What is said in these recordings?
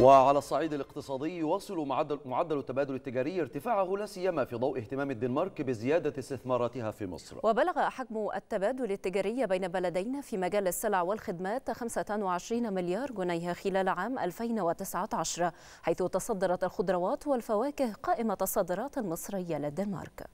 وعلى الصعيد الاقتصادي يواصل معدل, معدل التبادل التجاري ارتفاعه لا سيما في ضوء اهتمام الدنمارك بزيادة استثماراتها في مصر وبلغ حجم التبادل التجاري بين بلدين في مجال السلع والخدمات 25 مليار جنيه خلال عام 2019 حيث تصدرت الخضروات والفواكه قائمة الصادرات المصرية للدنمارك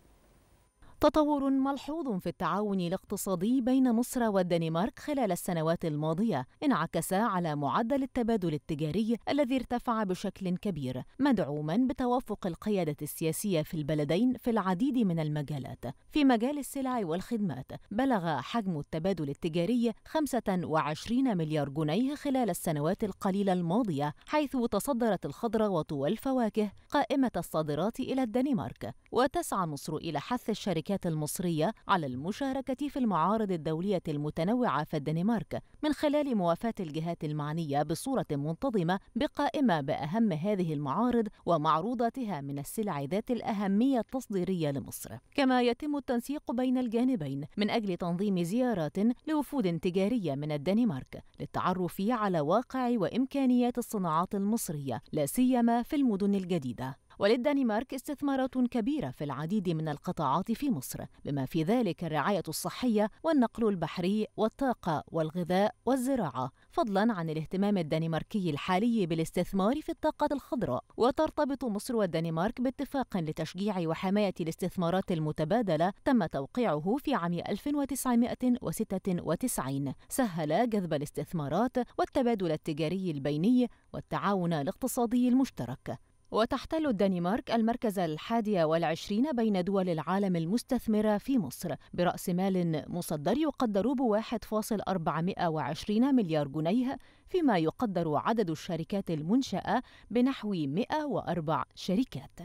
تطور ملحوظ في التعاون الاقتصادي بين مصر والدنمارك خلال السنوات الماضية انعكس على معدل التبادل التجاري الذي ارتفع بشكل كبير مدعوما بتوافق القيادة السياسية في البلدين في العديد من المجالات في مجال السلع والخدمات بلغ حجم التبادل التجاري 25 مليار جنيه خلال السنوات القليلة الماضية حيث تصدرت الخضروات والفواكه قائمة الصادرات إلى الدنمارك وتسعى مصر إلى حث الشركات المصرية على المشاركة في المعارض الدولية المتنوعة في الدنمارك من خلال موافاة الجهات المعنية بصورة منتظمة بقائمة بأهم هذه المعارض ومعروضاتها من السلع ذات الأهمية التصديرية لمصر كما يتم التنسيق بين الجانبين من أجل تنظيم زيارات لوفود تجارية من الدنمارك للتعرف على واقع وإمكانيات الصناعات المصرية لا سيما في المدن الجديدة وللدنمارك استثمارات كبيرة في العديد من القطاعات في مصر بما في ذلك الرعاية الصحية والنقل البحري والطاقة والغذاء والزراعة فضلا عن الاهتمام الدنماركي الحالي بالاستثمار في الطاقة الخضراء وترتبط مصر والدنمارك باتفاق لتشجيع وحماية الاستثمارات المتبادلة تم توقيعه في عام 1996 سهل جذب الاستثمارات والتبادل التجاري البيني والتعاون الاقتصادي المشترك وتحتل الدنمارك المركز الحادي والعشرين بين دول العالم المستثمرة في مصر برأس مال مصدر يقدر ب 1.420 مليار جنيه فيما يقدر عدد الشركات المنشأة بنحو 104 شركات